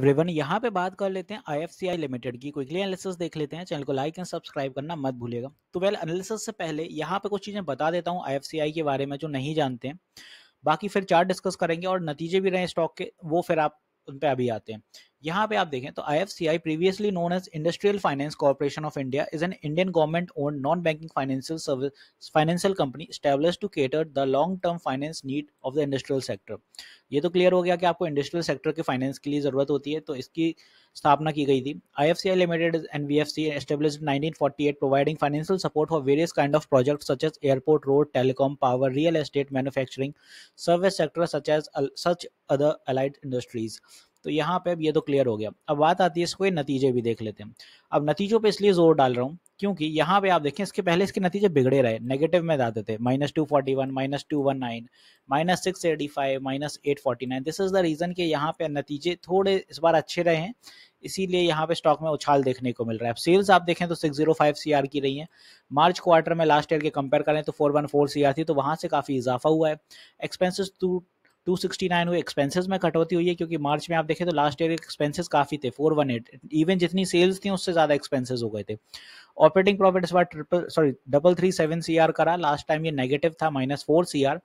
everyone यहाँ पे बात कर लेते हैं आईएफसीआई लिमिटेड की क्विकली एनालिसिस देख लेते हैं चैनल को लाइक एंड सब्सक्राइब करना मत भूलिएगा तो वेल एनालिसिस से पहले यहाँ पे कुछ चीज़ें बता देता हूँ आईएफसीआई के बारे में जो नहीं जानते हैं बाकी फिर चार्ट डिस्कस करेंगे और नतीजे भी रहे स्टॉक के वो फिर आप उन पर अभी आते हैं यहाँ पे आप देखें तो I F C I previously known as industrial finance corporation of India is an Indian government owned non banking financial service financial company establish to cater the long term finance need of the industrial sector ये तो clear हो गया कि आपको industrial sector के finance के लिए ज़रूरत होती है तो इसकी स्थापना की गई थी I F C limited and V F C establish providing financial support for various kind of project such as airport road telecom power real estate manufacturing service sector such as such other allied industries तो यहाँ पे अब ये तो clear हो गया अब बात आती है इसको नतीजे भी देख लेते हैं अब नतीजों पे इसलिए जोर डाल रहा हूँ क्योंकि यहाँ पे आप देखें इसके पहले इसके नतीजे बिगड़े रहे नेगेटिव में जाते थे minus two forty one minus two one nine minus six eighty five minus eight forty nine this is the reason कि यहाँ पे नतीजे थोड़े इस बार अच्छे रहे हैं इसीलिए यहाँ पे स्टॉक में उछाल देखने को मिल रहा है सेल्स आप देखें तो six zero five C R की रही है मार्च क्वार्टर में लास्ट ईयर के कंपेयर करें तो four one four C R थी तो वहां से काफ़ी इजाफा हुआ है expenses two two sixty nine हुए एक्सपेंसेस में कटौती हुई है क्योंकि मार्च में आप देखें तो लास्ट ईयर एक्सपेंसेस काफ़ी थे फोर वन एट इवन जितनी सेल्स थी उससे ज़्यादा एक्सपेंसेस हो गए थे ऑपरेटिंग प्रॉफिट इस बार triple sorry double three seven C R करा लास्ट टाइम ये नेगेटिव था minus four C R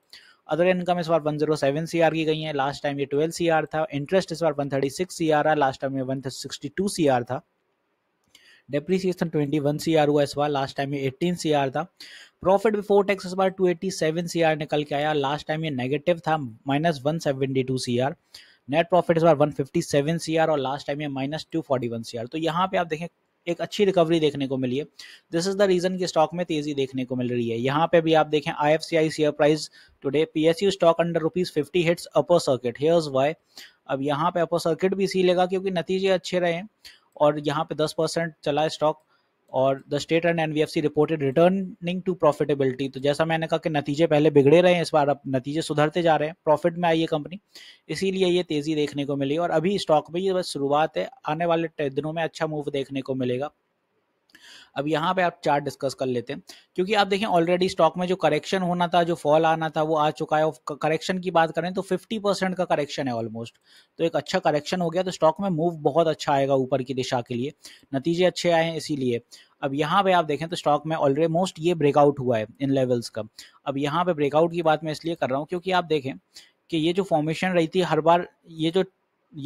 other income इस बार one zero seven C R की गई है लास्ट टाइम ये ट्वेल्व सी आर था इंटरेस्ट इस बार one thirty six C R है लास्ट टाइम ये one sixty two C R था डेप्रीसिएशन सी आर हुआ इस बार लास्ट टाइम ये में सी आर था प्रॉफिट बिफोर टैक्स इस बार 287 सीआर निकल के आया लास्ट टाइम ये नेगेटिव था minus one seventy two CR net profit इस बार 157 सीआर और लास्ट टाइम ये माइनस टू सीआर तो यहाँ पे आप देखें एक अच्छी रिकवरी देखने को मिली है दिस इज द रीजन कि स्टॉक में तेजी देखने को मिल रही है यहाँ पे भी आप देखें I F C I share price today P S U stock under rupees fifty hits upper circuit here's why अब यहाँ पे अपर सर्किट भी इसी लेगा क्योंकि नतीजे अच्छे रहे और यहाँ पे दस परसेंट चला स्टॉक और the state and NBFC reported returning to profitability तो जैसा मैंने कहा कि नतीजे पहले बिगड़े रहे हैं इस बार अब नतीजे सुधरते जा रहे हैं प्रॉफिट में आई है कंपनी इसीलिए ये तेज़ी देखने को मिली और अभी स्टॉक में ये बस शुरुआत है आने वाले दिनों में अच्छा मूव देखने को मिलेगा अब यहाँ पे आप चार्ट डिस्कस कर लेते हैं क्योंकि आप देखें ऑलरेडी स्टॉक में जो करेक्शन होना था जो फॉल आना था वो आ चुका है करेक्शन की बात करें तो 50 परसेंट का करेक्शन है ऑलमोस्ट तो एक अच्छा करेक्शन हो गया तो स्टॉक में मूव बहुत अच्छा आएगा ऊपर की दिशा के लिए नतीजे अच्छे आए हैं इसीलिए अब यहाँ पे आप देखें तो स्टॉक में ऑलरेडी मोस्ट ये ब्रेकआउट हुआ है इन लेवल्स का अब यहाँ पे ब्रेकआउट की बात मैं इसलिए कर रहा हूँ क्योंकि आप देखें कि ये जो फॉर्मेशन रही थी हर बार ये जो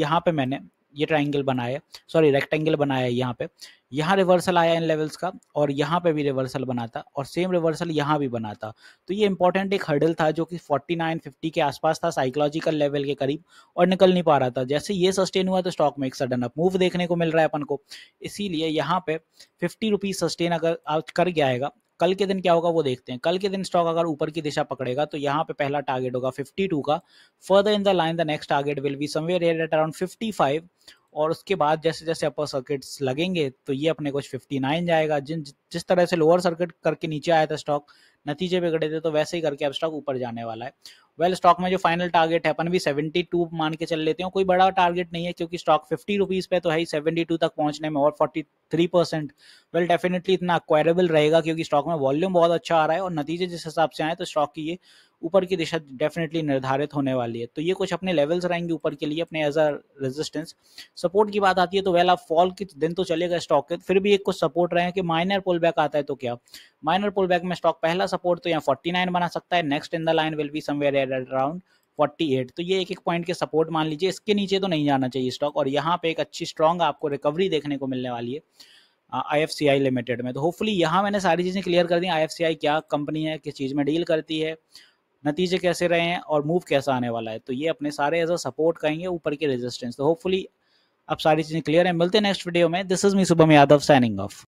यहाँ पे मैंने ये ट्राइंगल बनाया सॉरी रेक्टेंगल बनाया यहाँ पे यहाँ रिवर्सल आया इन लेवल्स का और यहाँ पे भी रिवर्सल बना था और सेम रिवर्सल यहाँ भी बना था तो ये इंपॉर्टेंट एक हर्डल था जो कि 49 50 के आसपास था साइकोलॉजिकल लेवल के करीब और निकल नहीं पा रहा था जैसे ये सस्टेन हुआ तो स्टॉक में एक सडन अप मूव देखने को मिल रहा है अपन को इसीलिए यहाँ पे फिफ्टी रुपीज़ सस्टेन अगर आज कर गया आएगा कल के दिन क्या होगा वो देखते हैं कल के दिन स्टॉक अगर ऊपर की दिशा पकड़ेगा तो यहाँ पे पहला टारगेट होगा 52 का further in the line the next target will be somewhere air at around 55 और उसके बाद जैसे जैसे अपर सर्किट्स लगेंगे तो ये अपने कुछ 59 जाएगा जिन जिस तरह से लोअर सर्किट करके नीचे आया था स्टॉक नतीजे बिगड़े थे तो वैसे ही करके अब स्टॉक ऊपर जाने वाला है वेल स्टॉक में जो फाइनल टारगेट है अपन भी सेवेंटी टू मान के चल लेते हैं कोई बड़ा टारगेट नहीं है क्योंकि स्टॉक फिफ्टी रुपीज पे तो है ही सेवेंटी टू तक पहुंचने में और forty three percent well definitely इतना अक्वायरेबल रहेगा क्योंकि स्टॉक में वॉल्यूम बहुत अच्छा आ रहा है और नतीजे जिस हिसाब से आए तो स्टॉक की ये ऊपर की दिशा डेफिनेटली निर्धारित होने वाली है तो ये कुछ अपने लेवल्स रहेंगे ऊपर के लिए अपने एज अ रेजिस्टेंस सपोर्ट की बात आती है तो वेल आप फॉल के दिन तो चलेगा स्टॉक के फिर भी एक कुछ सपोर्ट रहे हैं कि माइनर पुल बैक आता है तो क्या माइनर पुल बैक में स्टॉक पहला सपोर्ट तो यहाँ फोर्टी नाइन बना सकता है next in the line will be somewhere at around 48 तो ये एक एक पॉइंट के सपोर्ट मान लीजिए इसके नीचे तो नहीं जाना चाहिए स्टॉक और यहाँ पे एक अच्छी स्ट्रॉन्ग आपको रिकवरी देखने को मिलने वाली है आई एफ सी आई लिमिटेड में तो होपफुली यहाँ मैंने सारी चीज़ें क्लियर कर दी आई एफ सी आई क्या कंपनी है किस चीज़ में डील करती है नतीजे कैसे रहे हैं और मूव कैसा आने वाला है तो ये अपने सारे एज अ सपोर्ट कहेंगे ऊपर के रेजिस्टेंस तो होपफुली अब सारी चीज़ें क्लियर हैं मिलते हैं नेक्स्ट वीडियो में this is me Shubham Yadav signing of